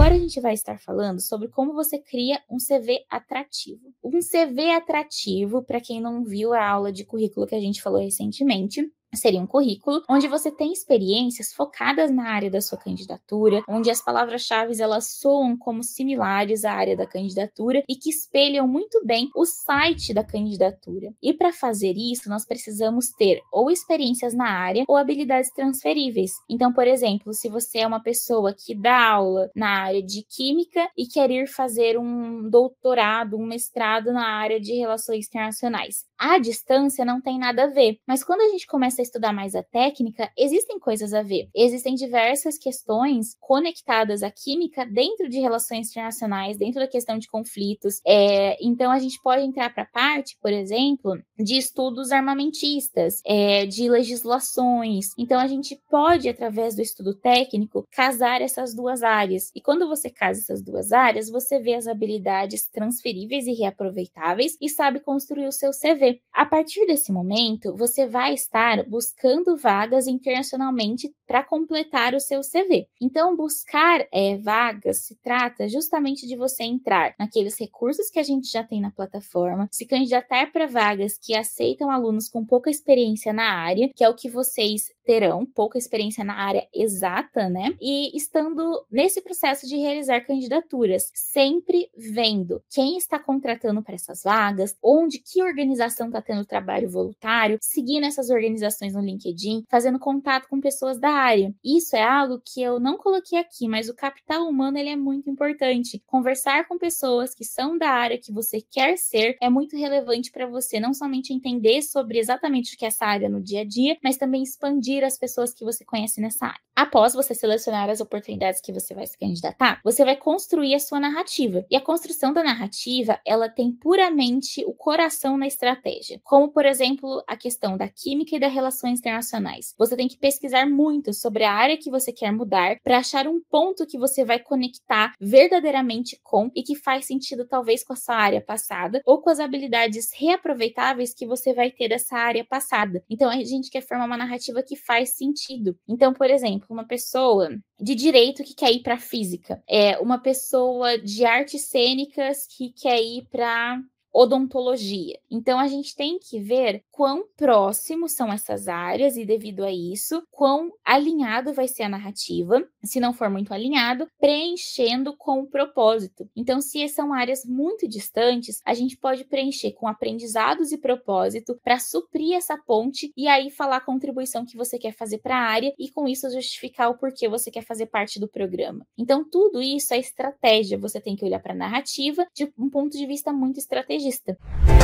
Agora a gente vai estar falando sobre como você cria um CV atrativo. Um CV atrativo, para quem não viu a aula de currículo que a gente falou recentemente, seria um currículo onde você tem experiências focadas na área da sua candidatura, onde as palavras-chave elas soam como similares à área da candidatura e que espelham muito bem o site da candidatura. E para fazer isso, nós precisamos ter ou experiências na área ou habilidades transferíveis. Então, por exemplo, se você é uma pessoa que dá aula na área de química e quer ir fazer um doutorado, um mestrado na área de relações internacionais, a distância não tem nada a ver. Mas quando a gente começa a estudar mais a técnica, existem coisas a ver. Existem diversas questões conectadas à química dentro de relações internacionais, dentro da questão de conflitos. É, então a gente pode entrar para a parte, por exemplo, de estudos armamentistas, é, de legislações. Então a gente pode, através do estudo técnico, casar essas duas áreas. E quando você casa essas duas áreas, você vê as habilidades transferíveis e reaproveitáveis e sabe construir o seu CV a partir desse momento, você vai estar buscando vagas internacionalmente para completar o seu CV. Então, buscar é, vagas se trata justamente de você entrar naqueles recursos que a gente já tem na plataforma, se candidatar para vagas que aceitam alunos com pouca experiência na área, que é o que vocês terão pouca experiência na área exata, né? E estando nesse processo de realizar candidaturas, sempre vendo quem está contratando para essas vagas, onde que organização está tendo trabalho voluntário, seguindo essas organizações no LinkedIn, fazendo contato com pessoas da área. Isso é algo que eu não coloquei aqui, mas o capital humano ele é muito importante. Conversar com pessoas que são da área que você quer ser é muito relevante para você não somente entender sobre exatamente o que é essa área no dia a dia, mas também expandir as pessoas que você conhece nessa área. Após você selecionar as oportunidades que você vai se candidatar, você vai construir a sua narrativa. E a construção da narrativa, ela tem puramente o coração na estratégia. Como, por exemplo, a questão da química e das relações internacionais. Você tem que pesquisar muito sobre a área que você quer mudar para achar um ponto que você vai conectar verdadeiramente com e que faz sentido talvez com a sua área passada ou com as habilidades reaproveitáveis que você vai ter dessa área passada. Então a gente quer formar uma narrativa que faz sentido. Então, por exemplo, uma pessoa de direito que quer ir para física, é uma pessoa de artes cênicas que quer ir para odontologia. Então a gente tem que ver quão próximos são essas áreas e devido a isso, quão alinhado vai ser a narrativa, se não for muito alinhado, preenchendo com o propósito. Então se são áreas muito distantes, a gente pode preencher com aprendizados e propósito para suprir essa ponte e aí falar a contribuição que você quer fazer para a área e com isso justificar o porquê você quer fazer parte do programa. Então tudo isso é estratégia, você tem que olhar para a narrativa de um ponto de vista muito estratégico визажисты.